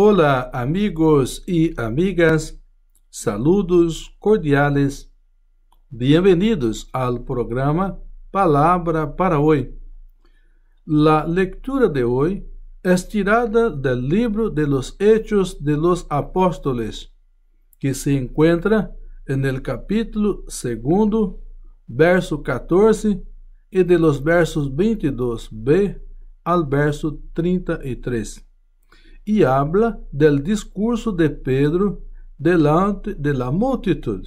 Olá, amigos e amigas. Saludos cordiales. vindos ao programa Palavra para hoje. A leitura de hoje é tirada do livro de los Hechos de los Apóstoles, que se encontra en el capítulo segundo, verso 14 e de los versos 22b al verso 33 e habla del discurso de Pedro delante de la multitud.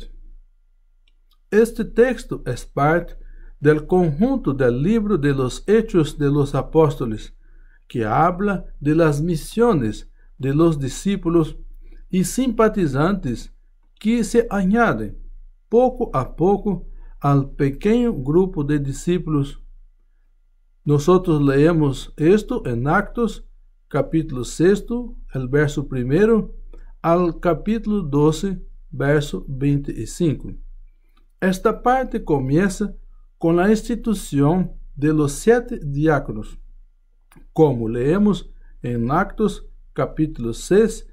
Este texto es parte del conjunto del libro de los Hechos de los Apóstoles, que habla de las misiones de los discípulos y simpatizantes que se añaden poco a poco al pequeño grupo de discípulos. Nosotros leemos esto en Actos capítulo 6, verso 1, ao capítulo 12, verso 25. Esta parte começa com a instituição de los sete diáconos, como leemos em Actos, capítulo 6,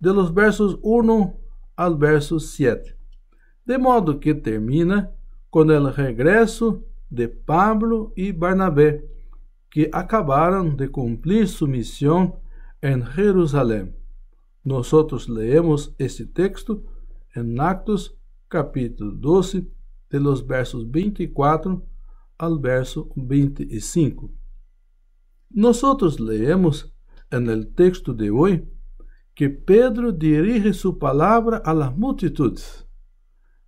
de los versos 1 ao verso 7, de modo que termina com o regresso de Pablo e Barnabé que acabaram de cumprir sua missão em Jerusalém. Nós leemos este texto em Actos, capítulo 12, de los versos 24 ao verso 25. Nós leemos em el texto de hoje que Pedro dirige sua palavra a las multitudes,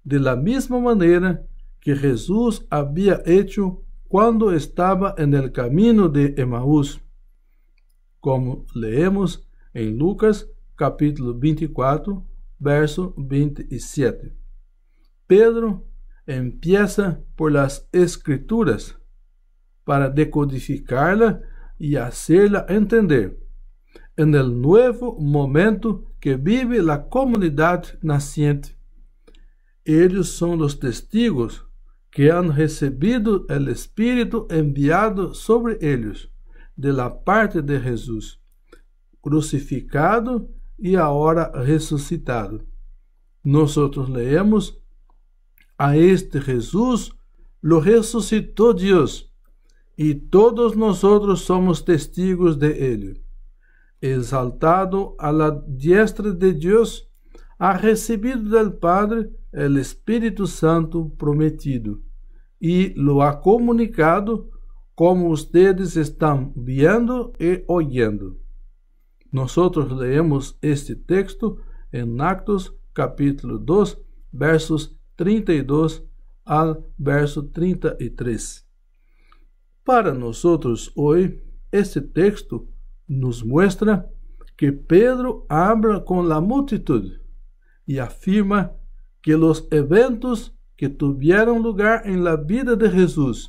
de la mesma maneira que Jesus havia hecho quando estava en el camino de Emaús, como leemos em Lucas capítulo 24, verso 27. Pedro empieza por las escrituras para decodificarla y hacerla entender en el nuevo momento que vive la comunidad naciente. Ellos son los testigos que han recebido o Espírito enviado sobre eles, de la parte de Jesus, crucificado e agora ressuscitado. Nós leemos: A este Jesus lo ressuscitou Deus, e todos nós somos testigos de ele. Exaltado a la diestra de Deus, ha recebido del Padre el Espíritu Santo prometido e lo ha comunicado como ustedes estão viendo e oyendo. Nosotros leemos este texto em Actos capítulo 2, versos 32 al verso 33. Para nosotros hoy, este texto nos muestra que Pedro habla com a multitud e afirma que os eventos que tuvieron lugar em la vida de Jesus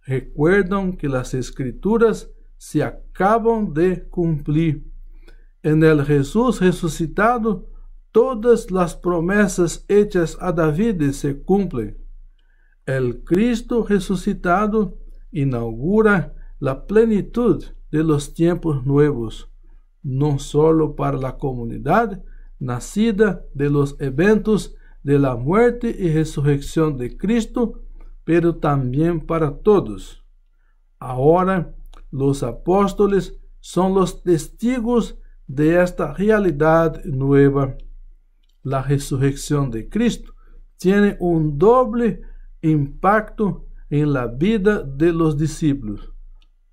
recuerdan que las escrituras se acabam de cumplir. Em el Jesus resucitado, todas las promesas hechas a David se cumplen. El Cristo resucitado inaugura la plenitud de los tiempos nuevos, não solo para la comunidad, nacida de los eventos de la muerte y resurrección de Cristo, pero también para todos. Ahora los apóstoles son los testigos de esta realidad nueva. La resurrección de Cristo tiene un doble impacto en la vida de los discípulos.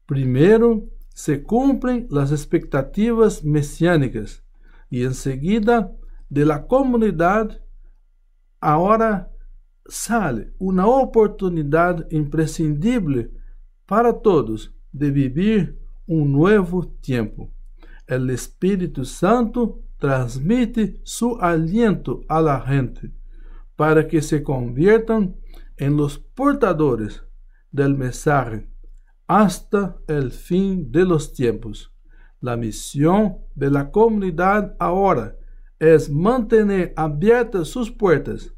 Primero, se cumplen las expectativas mesiánicas e em seguida, de la comunidade agora sale uma oportunidade imprescindível para todos de vivir um novo tempo. El Espírito Santo transmite seu aliento a la gente para que se conviertan em los portadores del mensaje hasta el fin de los tiempos. La misión de la comunidad ahora es mantener abiertas sus puertas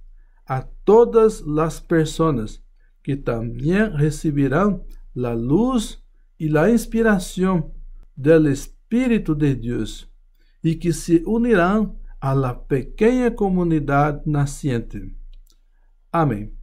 a todas las personas que también recibirán la luz y la inspiración del Espíritu de Dios y que se unirán a la pequeña comunidad naciente. Amén.